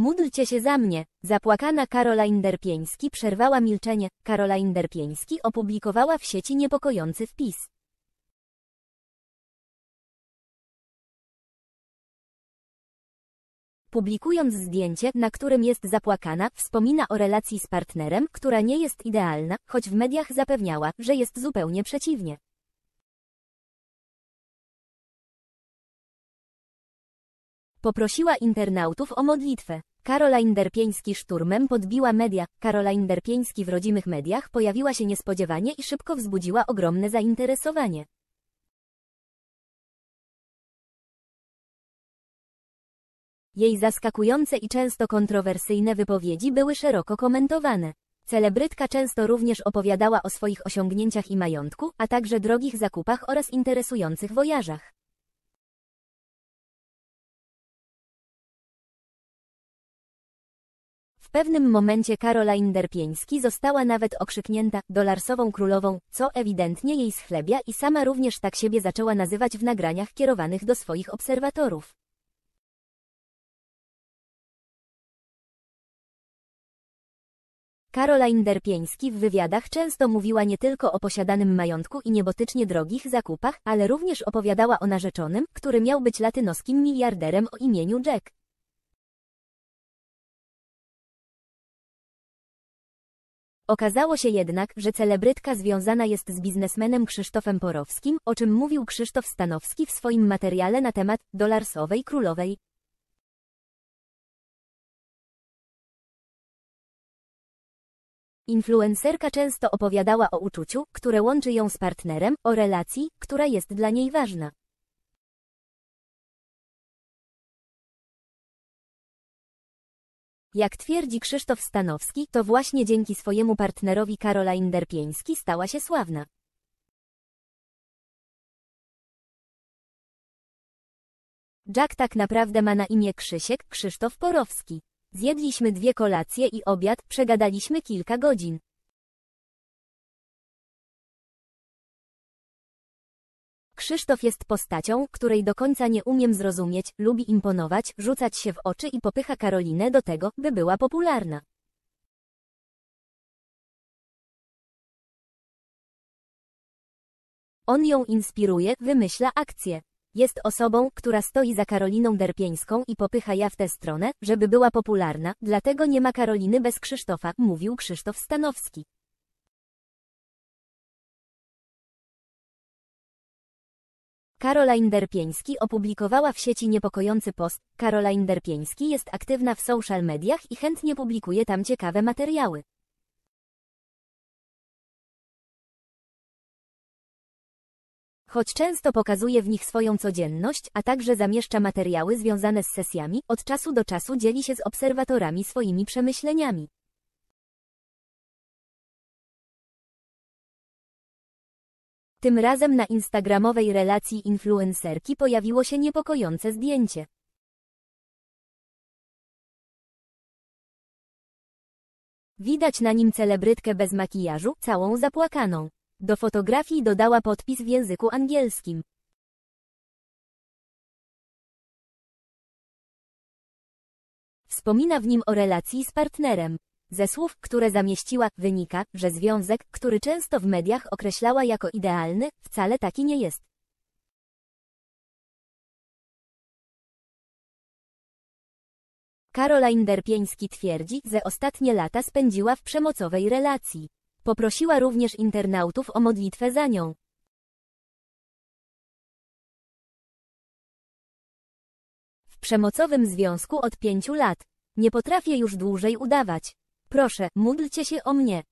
Módlcie się za mnie, zapłakana Karolina Derpieński przerwała milczenie. Karolina Derpieński opublikowała w sieci niepokojący wpis. Publikując zdjęcie, na którym jest zapłakana, wspomina o relacji z partnerem, która nie jest idealna, choć w mediach zapewniała, że jest zupełnie przeciwnie. Poprosiła internautów o modlitwę. Karolain Derpieński szturmem podbiła media. Karolain Derpieński w rodzimych mediach pojawiła się niespodziewanie i szybko wzbudziła ogromne zainteresowanie. Jej zaskakujące i często kontrowersyjne wypowiedzi były szeroko komentowane. Celebrytka często również opowiadała o swoich osiągnięciach i majątku, a także drogich zakupach oraz interesujących wojażach. W pewnym momencie Karolain Derpieński została nawet okrzyknięta dolarsową królową, co ewidentnie jej schlebia i sama również tak siebie zaczęła nazywać w nagraniach kierowanych do swoich obserwatorów. Karolain Derpieński w wywiadach często mówiła nie tylko o posiadanym majątku i niebotycznie drogich zakupach, ale również opowiadała o narzeczonym, który miał być latynoskim miliarderem o imieniu Jack. Okazało się jednak, że celebrytka związana jest z biznesmenem Krzysztofem Porowskim, o czym mówił Krzysztof Stanowski w swoim materiale na temat dolarsowej królowej. Influencerka często opowiadała o uczuciu, które łączy ją z partnerem, o relacji, która jest dla niej ważna. Jak twierdzi Krzysztof Stanowski, to właśnie dzięki swojemu partnerowi Karolain Derpieński stała się sławna. Jack tak naprawdę ma na imię Krzysiek Krzysztof Porowski. Zjedliśmy dwie kolacje i obiad, przegadaliśmy kilka godzin. Krzysztof jest postacią, której do końca nie umiem zrozumieć, lubi imponować, rzucać się w oczy i popycha Karolinę do tego, by była popularna. On ją inspiruje, wymyśla akcje. Jest osobą, która stoi za Karoliną Derpieńską i popycha ja w tę stronę, żeby była popularna, dlatego nie ma Karoliny bez Krzysztofa, mówił Krzysztof Stanowski. Caroline Derpieński opublikowała w sieci niepokojący post. Caroline Derpieński jest aktywna w social mediach i chętnie publikuje tam ciekawe materiały. Choć często pokazuje w nich swoją codzienność, a także zamieszcza materiały związane z sesjami, od czasu do czasu dzieli się z obserwatorami swoimi przemyśleniami. Tym razem na instagramowej relacji influencerki pojawiło się niepokojące zdjęcie. Widać na nim celebrytkę bez makijażu, całą zapłakaną. Do fotografii dodała podpis w języku angielskim. Wspomina w nim o relacji z partnerem. Ze słów, które zamieściła, wynika, że związek, który często w mediach określała jako idealny, wcale taki nie jest. Karolin Derpieński twierdzi, że ostatnie lata spędziła w przemocowej relacji. Poprosiła również internautów o modlitwę za nią. W przemocowym związku od pięciu lat. Nie potrafię już dłużej udawać. Proszę, módlcie się o mnie.